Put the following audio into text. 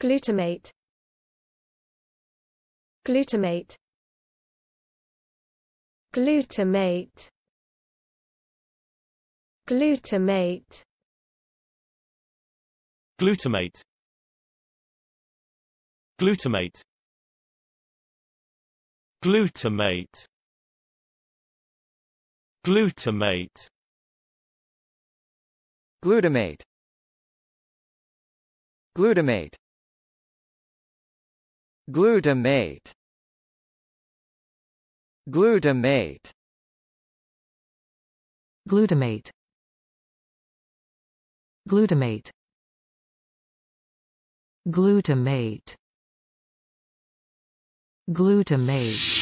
glutamate glutamate glutamate glutamate glutamate glutamate glutamate glutamate glutamate glutamate glutamate glutamate glutamate glutamate glutamate glutamate